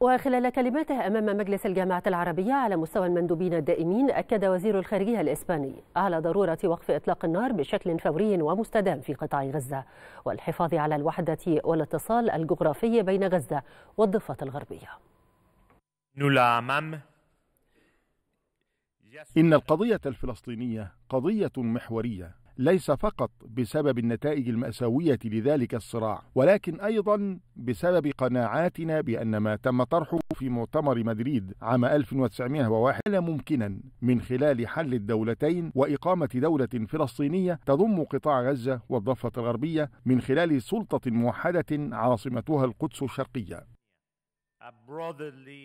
وخلال كلمته أمام مجلس الجامعة العربية على مستوى المندوبين الدائمين أكد وزير الخارجية الإسباني على ضرورة وقف إطلاق النار بشكل فوري ومستدام في قطاع غزة والحفاظ على الوحدة والاتصال الجغرافي بين غزة والضفة الغربية إن القضية الفلسطينية قضية محورية ليس فقط بسبب النتائج المأساوية لذلك الصراع ولكن أيضا بسبب قناعاتنا بأن ما تم طرحه في مؤتمر مدريد عام 1901 كان ممكنا من خلال حل الدولتين وإقامة دولة فلسطينية تضم قطاع غزة والضفة الغربية من خلال سلطة موحدة عاصمتها القدس الشرقية